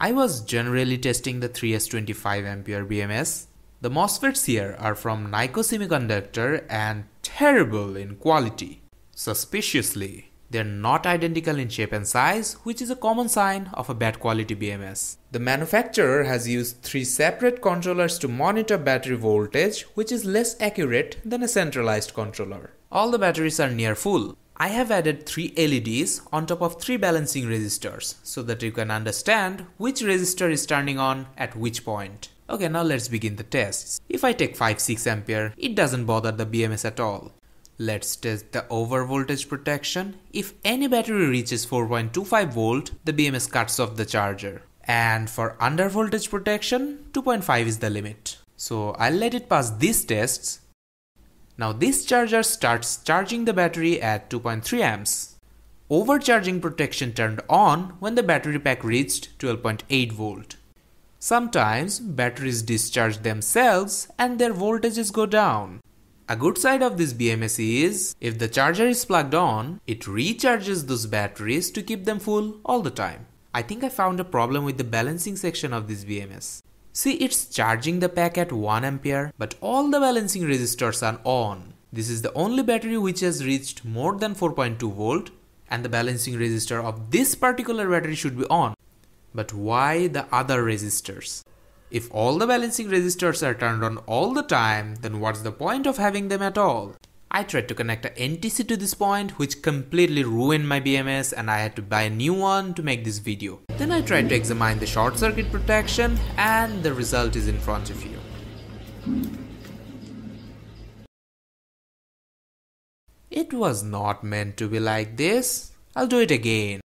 I was generally testing the 3S25 ampere BMS. The MOSFETs here are from Nyko Semiconductor and terrible in quality. Suspiciously, they're not identical in shape and size, which is a common sign of a bad quality BMS. The manufacturer has used three separate controllers to monitor battery voltage, which is less accurate than a centralized controller. All the batteries are near full, I have added three LEDs on top of three balancing resistors so that you can understand which resistor is turning on at which point. Okay, now let's begin the tests. If I take 5-6 ampere, it doesn't bother the BMS at all. Let's test the overvoltage protection. If any battery reaches 4.25 volt, the BMS cuts off the charger. And for undervoltage protection, 2.5 is the limit. So I'll let it pass these tests now this charger starts charging the battery at 2.3 amps. Overcharging protection turned on when the battery pack reached 12.8 volt. Sometimes batteries discharge themselves and their voltages go down. A good side of this BMS is, if the charger is plugged on, it recharges those batteries to keep them full all the time. I think I found a problem with the balancing section of this BMS. See it's charging the pack at 1 ampere but all the balancing resistors are on. This is the only battery which has reached more than 4.2 volt and the balancing resistor of this particular battery should be on. But why the other resistors? If all the balancing resistors are turned on all the time, then what's the point of having them at all? I tried to connect an NTC to this point which completely ruined my BMS and I had to buy a new one to make this video. Then I tried to examine the short circuit protection and the result is in front of you. It was not meant to be like this. I'll do it again.